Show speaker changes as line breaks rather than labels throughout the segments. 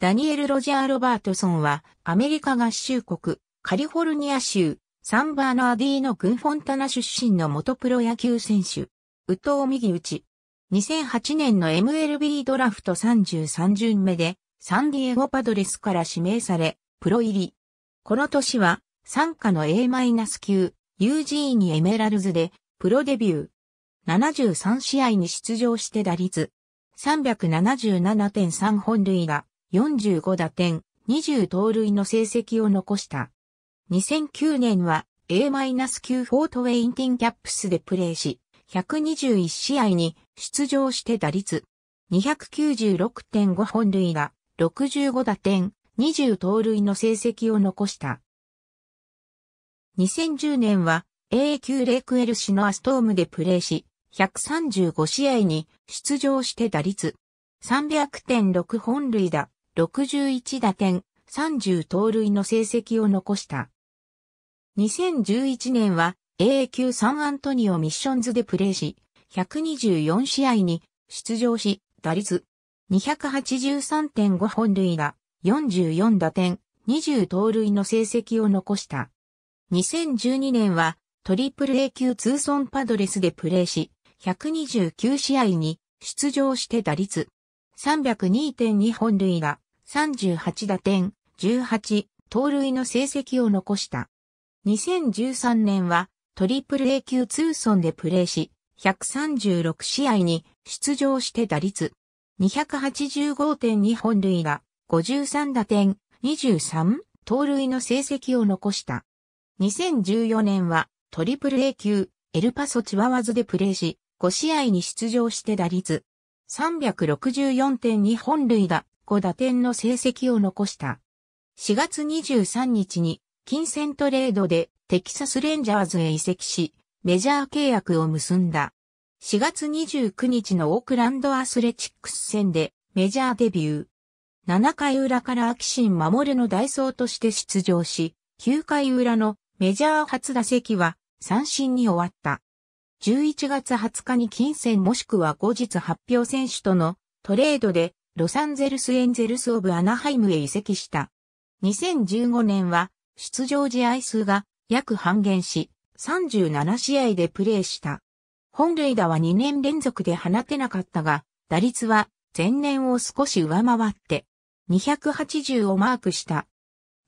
ダニエル・ロジャー・ロバートソンは、アメリカ合衆国、カリフォルニア州、サンバーナーディーのンフォンタナ出身の元プロ野球選手。宇藤右打ち。2008年の MLB ドラフト33巡目で、サンディエゴパドレスから指名され、プロ入り。この年は、参加の A- ー UG にエメラルズで、プロデビュー。73試合に出場して打率。377.3本塁打。45打点、20盗塁の成績を残した。2009年は A-9 フォートウェインティンキャップスでプレーし、121試合に出場して打率296.5本塁打、65打点、20盗塁の成績を残した。2010年は A 級レクエルシのアストームでプレーし、135試合に出場して打率300.6本塁打、61打点、30盗塁の成績を残した。2011年は A 級サンアントニオミッションズでプレーし、124試合に出場し、打率283.5本塁打、44打点、20盗塁の成績を残した。2012年はトリプル A 級ツーソンパドレスでプレーし、129試合に出場して打率302.2本塁打、38打点、18、盗塁の成績を残した。2013年はトリプル A 級ツーソンでプレーし、136試合に出場して打率285.2本塁打、53打点、23、盗塁の成績を残した。2014年はトリプル A 級エルパソチワワズでプレーし、5試合に出場して打率364.2本塁打、5打点の成績を残した。4月23日に金銭トレードでテキサスレンジャーズへ移籍し、メジャー契約を結んだ。4月29日のオークランドアスレチックス戦でメジャーデビュー。7回裏からアキシン守の代ーとして出場し、9回裏のメジャー初打席は三振に終わった。11月20日に金銭もしくは後日発表選手とのトレードでロサンゼルスエンゼルスオブアナハイムへ移籍した。2015年は出場試合数が約半減し、37試合でプレーした。本塁打は2年連続で放てなかったが、打率は前年を少し上回って、280をマークした。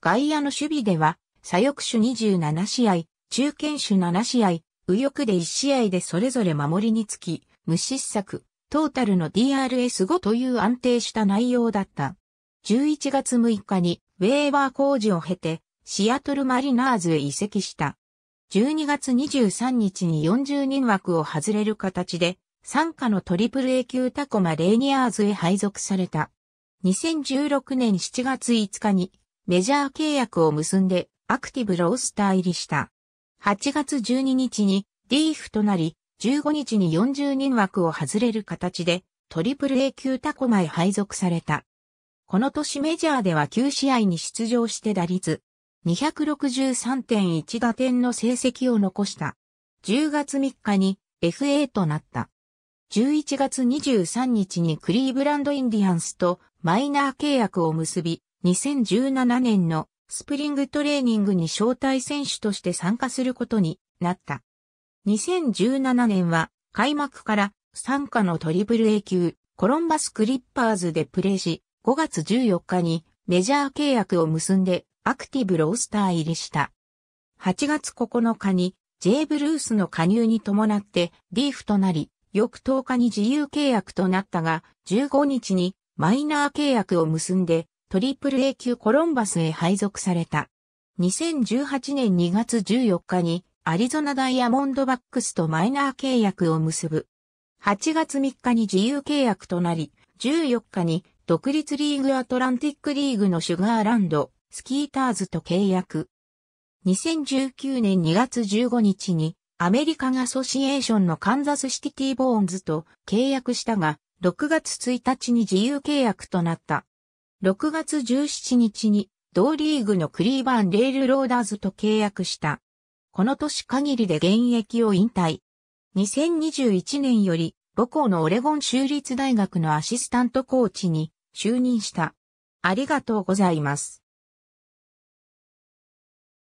外野の守備では、左翼手27試合、中堅手7試合、右翼で1試合でそれぞれ守りにつき、無失策、トータルの DRS5 という安定した内容だった。11月6日にウェーバー工事を経てシアトルマリナーズへ移籍した。12月23日に40人枠を外れる形で参加のトリプル A 級タコマレーニアーズへ配属された。2016年7月5日にメジャー契約を結んでアクティブロースター入りした。8月12日にリーフとなり15日に40人枠を外れる形で、トリプル A 級タコマへ配属された。この年メジャーでは9試合に出場して打率、263.1打点の成績を残した。10月3日に FA となった。11月23日にクリーブランドインディアンスとマイナー契約を結び、2017年のスプリングトレーニングに招待選手として参加することになった。2017年は開幕から参加のトリプル A 級コロンバスクリッパーズでプレーし5月14日にメジャー契約を結んでアクティブロースター入りした。8月9日に J ブルースの加入に伴ってリーフとなり、翌10日に自由契約となったが、15日にマイナー契約を結んで、トリプル A 級コロンバスへ配属された。2018年2月14日にアリゾナダイヤモンドバックスとマイナー契約を結ぶ。8月3日に自由契約となり、14日に独立リーグアトランティックリーグのシュガーランド、スキーターズと契約。2019年2月15日にアメリカンアソシエーションのカンザスシティティボーンズと契約したが、6月1日に自由契約となった。6月17日に同リーグのクリーバンレールローダーズと契約した。この年限りで現役を引退。2021年より母校のオレゴン州立大学のアシスタントコーチに就任した。ありがとうございます。